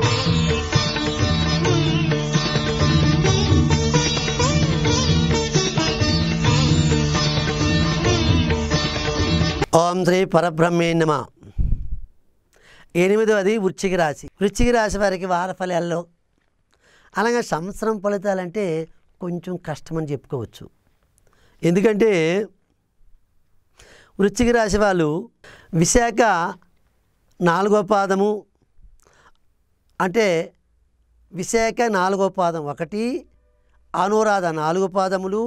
ఓం శ్రీ పరబ్రహ్మే నమ ఎనిమిదవది వృచ్చిక రాశి వృచ్చిక రాశి వారికి వార ఫలాల్లో అలాగే సంవత్సరం ఫలితాలంటే కొంచెం కష్టమని చెప్పుకోవచ్చు ఎందుకంటే వృచ్చిక రాశి వాళ్ళు విశాఖ నాలుగో పాదము అంటే విశాఖ నాలుగో పాదం ఒకటి అనురాధ నాలుగు పాదములు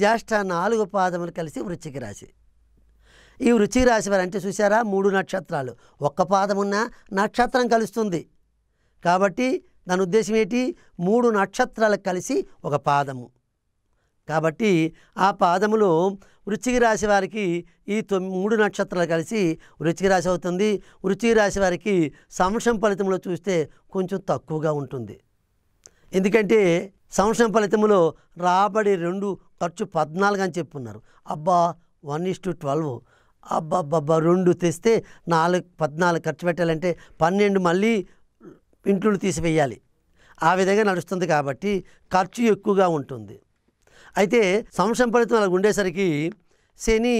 జ్యేష్ఠ నాలుగు పాదములు కలిసి వృచ్చిక రాశి ఈ వృచ్చిక రాశి వారు అంటే చూసారా మూడు నక్షత్రాలు ఒక్క పాదమున్న నక్షత్రం కలుస్తుంది కాబట్టి దాని ఉద్దేశం ఏంటి మూడు నక్షత్రాలు కలిసి ఒక పాదము కాబట్టి ఆ పాదములో వృచ్చిక రాశి వారికి ఈ మూడు నక్షత్రాలు కలిసి వృచ్చిక రాశి అవుతుంది వృచ్చిక రాశి వారికి సంవత్సరం ఫలితంలో చూస్తే కొంచెం తక్కువగా ఉంటుంది ఎందుకంటే సంవత్సరం ఫలితంలో రాబడి రెండు ఖర్చు పద్నాలుగు అని చెప్పున్నారు అబ్బా వన్ ఇస్ టు ట్వెల్వ్ అబ్బాబ్బా రెండు తెస్తే నాలుగు పద్నాలుగు ఖర్చు పెట్టాలంటే పన్నెండు మళ్ళీ ఇంట్లో తీసివేయాలి ఆ విధంగా నడుస్తుంది కాబట్టి ఖర్చు ఎక్కువగా ఉంటుంది అయితే సంవత్సరం ఫలితం అలా ఉండేసరికి శని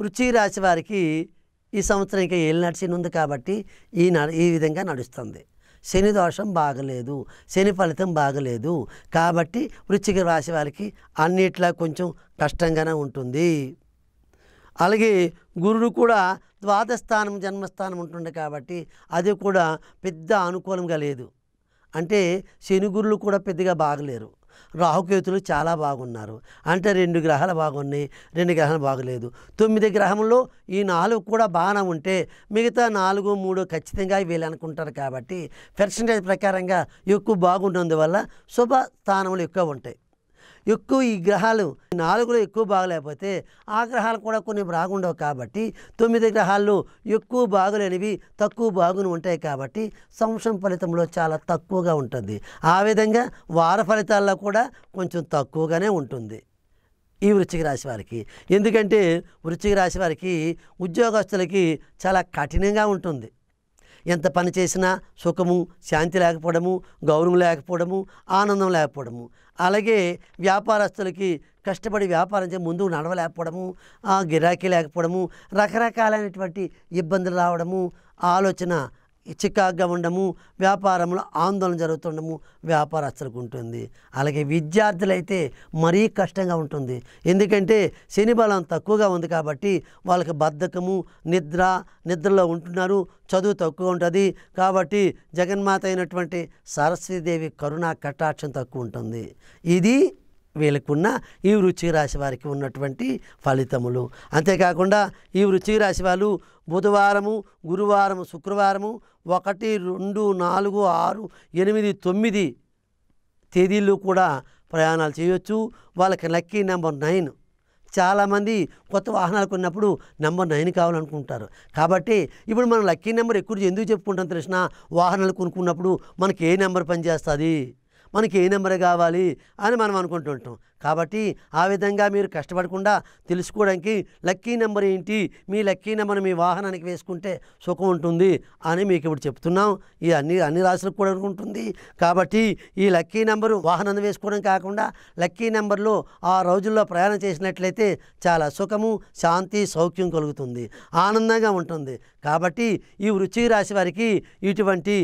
వృచ్చిక రాశి వారికి ఈ సంవత్సరం ఇంకా ఏలినాటి నడిచిన ఉంది కాబట్టి ఈ ఈ విధంగా నడుస్తుంది శని దోషం బాగలేదు శని ఫలితం బాగలేదు కాబట్టి వృచ్చిక రాశి వారికి అన్నిట్లా కొంచెం కష్టంగానే ఉంటుంది అలాగే గురుడు కూడా ద్వాదస్థానం జన్మస్థానం ఉంటుంది కాబట్టి అది కూడా పెద్ద అనుకూలంగా లేదు అంటే శని గురులు కూడా పెద్దగా బాగలేరు రాహుకేతులు చాలా బాగున్నారు అంటే రెండు గ్రహాలు బాగున్నాయి రెండు గ్రహాలు బాగలేదు తొమ్మిది గ్రహంలో ఈ నాలుగు కూడా బాగానే ఉంటే మిగతా నాలుగు మూడు ఖచ్చితంగా వీళ్ళు అనుకుంటారు కాబట్టి పర్సంటేజ్ ప్రకారంగా ఎక్కువ బాగున్నందువల్ల శుభ స్థానములు ఎక్కువ ఉంటాయి ఎక్కువ ఈ గ్రహాలు నాలుగులో ఎక్కువ బాగలేకపోతే ఆ గ్రహాలు కూడా కొన్ని బాగుండవు కాబట్టి తొమ్మిది గ్రహాలు ఎక్కువ బాగులేనివి తక్కువ బాగుని ఉంటాయి కాబట్టి సంవత్సరం ఫలితంలో చాలా తక్కువగా ఉంటుంది ఆ విధంగా వార ఫలితాల్లో కూడా కొంచెం తక్కువగానే ఉంటుంది ఈ వృచ్చిక రాశి వారికి ఎందుకంటే వృచ్చిక రాశి వారికి ఉద్యోగస్తులకి చాలా కఠినంగా ఉంటుంది ఎంత పని చేసినా సుఖము శాంతి లేకపోవడము గౌరవం లేకపోవడము ఆనందం లేకపోవడము అలాగే వ్యాపారస్తులకి కష్టపడి వ్యాపారం చేసి ముందుకు నడవలేకపోవడము గిరాకీ లేకపోవడము రకరకాలైనటువంటి ఇబ్బందులు రావడము ఆలోచన చికాగ్గా ఉండము వ్యాపారంలో ఆందోళన జరుగుతుండము వ్యాపారస్తులకు ఉంటుంది అలాగే విద్యార్థులైతే మరీ కష్టంగా ఉంటుంది ఎందుకంటే శని బలం తక్కువగా ఉంది కాబట్టి వాళ్ళకి బద్ధకము నిద్ర నిద్రలో ఉంటున్నారు చదువు తక్కువ ఉంటుంది కాబట్టి జగన్మాత అయినటువంటి సరస్వతీదేవి కరుణా కటాక్షం తక్కువ ఉంటుంది ఇది ఉన్న ఈ వృచ్చిక రాశి వారికి ఉన్నటువంటి ఫలితములు అంతేకాకుండా ఈ వృచ్చిక రాశి వాళ్ళు బుధవారము గురువారము శుక్రవారము ఒకటి రెండు నాలుగు ఆరు ఎనిమిది తొమ్మిది తేదీల్లో కూడా ప్రయాణాలు చేయవచ్చు వాళ్ళకి లక్కీ నెంబర్ నైన్ చాలామంది కొత్త వాహనాలు కొన్నప్పుడు నెంబర్ నైన్ కావాలనుకుంటారు కాబట్టి ఇప్పుడు మనం లక్కీ నెంబర్ ఎక్కువ ఎందుకు చెప్పుకుంటాం తెలిసిన వాహనాలు కొనుక్కున్నప్పుడు మనకి ఏ నెంబర్ పనిచేస్తుంది మనకి ఏ నెంబర్ కావాలి అని మనం అనుకుంటుంటాం కాబట్టి ఆ విధంగా మీరు కష్టపడకుండా తెలుసుకోవడానికి లక్కీ నెంబర్ ఏంటి మీ లక్కీ నెంబర్ మీ వాహనానికి వేసుకుంటే సుఖం ఉంటుంది అని మీకు ఇప్పుడు చెప్తున్నాం ఈ అన్ని అన్ని రాశులకు కూడా ఉంటుంది కాబట్టి ఈ లక్కీ నెంబరు వాహనాన్ని వేసుకోవడం కాకుండా లక్కీ నెంబర్లో ఆ రోజుల్లో ప్రయాణం చేసినట్లయితే చాలా సుఖము శాంతి సౌఖ్యం కలుగుతుంది ఆనందంగా ఉంటుంది కాబట్టి ఈ రుచి రాశి వారికి ఇటువంటి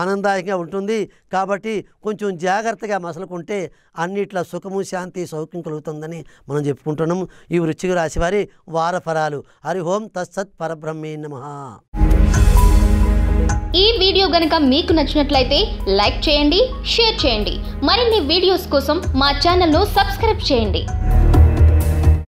ఆనందాయంగా ఉంటుంది కాబట్టి కొంచెం జాగ్రత్తగా మసలుకుంటే అన్నిట్లో సుఖము శాంతి సౌఖ్యం కలుగుతుందని మనం చెప్పుకుంటున్నాము ఈ వృచ్చిక రాశి వారి వారఫలాలు హరి ఓం తత్సత్ పరబ్రహ్మే నమ ఈ వీడియో గనక మీకు నచ్చినట్లయితే లైక్ చేయండి షేర్ చేయండి మరిన్ని వీడియోస్ కోసం మా ఛానల్ను సబ్స్క్రైబ్ చేయండి